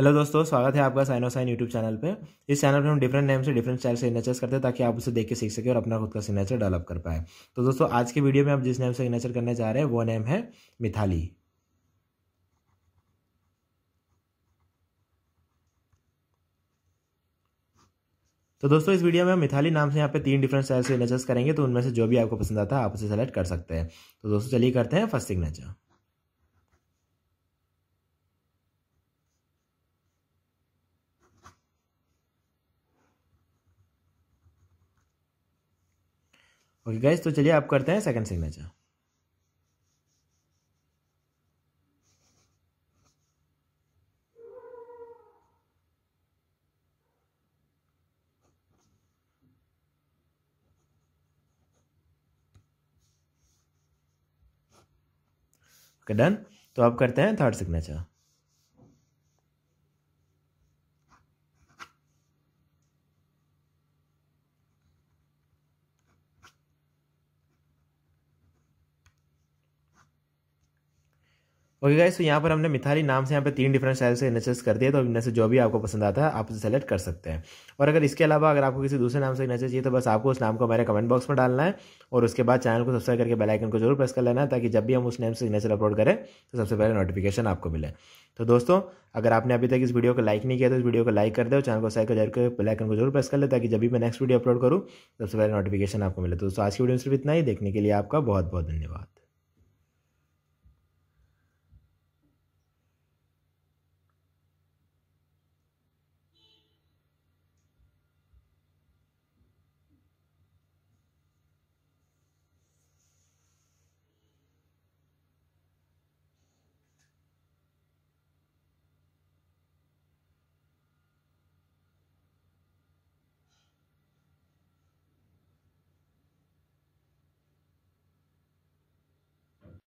hello दोस्तों स्वागत है आपका साइनो साइन यूट्यूब चैनल पे इस चैनल पे हम डिफरेंट नेम से डिफरेंट स्टाइल सिग्नेचर्स करते हैं ताकि आप उसे देख के सीख सके और अपना खुद का सिग्नेचर डेवलप कर पाए तो दोस्तों आज के वीडियो में आप जिस नेम से सिग्नेचर करने जा रहे हैं वो नेम है मिथाली तो दोस्तों इस वीडियो में हम मिथाली नाम से यहाँ पे तीन डिफरेंट स्टाइल सिग्नेचर्स करेंगे तो उनमें से जो भी आपको पसंद आता है आप उसे सेलेक्ट कर सकते हैं तो दोस्तों चलिए करते हैं फर्स्ट सिग्नेचर ओके गाइज तो चलिए आप करते हैं सेकंड सिग्नेचर डन तो आप करते हैं थर्ड सिग्नेचर ओके गाइस तो यहाँ पर हमने मिथाली नाम से यहाँ पे तीन डिफरेंट स्टाइल से इनचेस कर दिया तो इनमें से जो भी आपको पसंद आता है आप उसे सेलेक्ट कर सकते हैं और अगर इसके अलावा अगर आपको किसी दूसरे नाम से इनचेस चाहिए तो बस आपको उस नाम को हमारे कमेंट बॉक्स में डालना है और उसके बाद चैनल को सब्सक्राइब करके बेलाइकन को जरूर प्रेस कर लेना है ताकि जब भी हम उस नेम से इनचर अपलोड करें तो सबसे पहले नोटिफिकेशन आपको मिले तो दोस्तों अगर आपने अभी तक इस वीडियो को लाइक नहीं किया तो इस वीडियो को लाइक कर दो चैनल को सब्सक्राइब करके बेलाइकन को जरूर प्रेस कर ले ताकि जब भी मैं नेक्स्ट वीडियो अपलोड करूँ सबसे पहले नोटिफिकेशन आपको मिले तो दोस्तों आज की वीडियो में सिर्फ इतना ही देखने के लिए आपका बहुत बहुत धन्यवाद